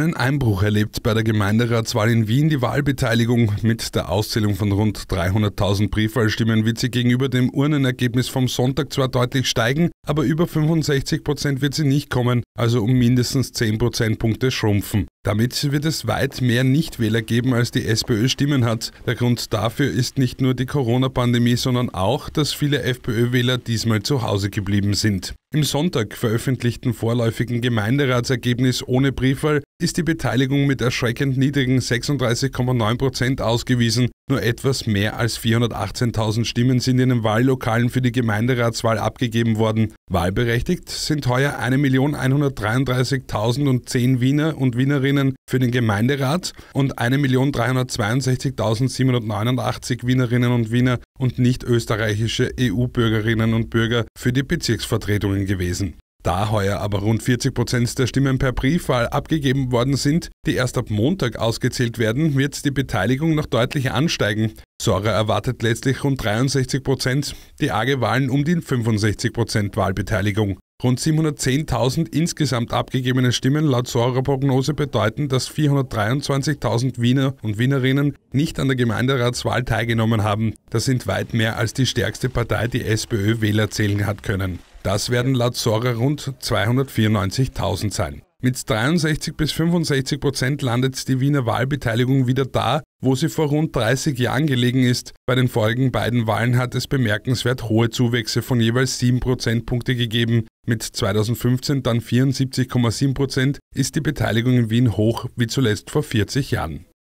einen Einbruch erlebt bei der Gemeinderatswahl in Wien. Die Wahlbeteiligung mit der Auszählung von rund 300.000 Briefwahlstimmen wird sie gegenüber dem Urnenergebnis vom Sonntag zwar deutlich steigen, aber über 65% wird sie nicht kommen, also um mindestens 10 Prozentpunkte schrumpfen. Damit wird es weit mehr Nichtwähler geben, als die SPÖ Stimmen hat. Der Grund dafür ist nicht nur die Corona-Pandemie, sondern auch, dass viele FPÖ-Wähler diesmal zu Hause geblieben sind. Im Sonntag veröffentlichten vorläufigen Gemeinderatsergebnis ohne Briefwahl ist die Beteiligung mit erschreckend niedrigen 36,9 Prozent ausgewiesen, nur etwas mehr als 418.000 Stimmen sind in den Wahllokalen für die Gemeinderatswahl abgegeben worden. Wahlberechtigt sind heuer 1.133.010 Wiener und Wienerinnen für den Gemeinderat und 1.362.789 Wienerinnen und Wiener und nicht österreichische EU-Bürgerinnen und Bürger für die Bezirksvertretungen gewesen. Da heuer aber rund 40 der Stimmen per Briefwahl abgegeben worden sind, die erst ab Montag ausgezählt werden, wird die Beteiligung noch deutlich ansteigen. Sora erwartet letztlich rund 63 die AG Wahlen um die 65 Wahlbeteiligung. Rund 710.000 insgesamt abgegebene Stimmen laut Sora-Prognose bedeuten, dass 423.000 Wiener und Wienerinnen nicht an der Gemeinderatswahl teilgenommen haben. Das sind weit mehr als die stärkste Partei, die SPÖ Wähler zählen hat können. Das werden laut Sora rund 294.000 sein. Mit 63 bis 65 Prozent landet die Wiener Wahlbeteiligung wieder da, wo sie vor rund 30 Jahren gelegen ist. Bei den folgenden beiden Wahlen hat es bemerkenswert hohe Zuwächse von jeweils 7 Prozentpunkte gegeben. Mit 2015 dann 74,7 Prozent ist die Beteiligung in Wien hoch wie zuletzt vor 40 Jahren.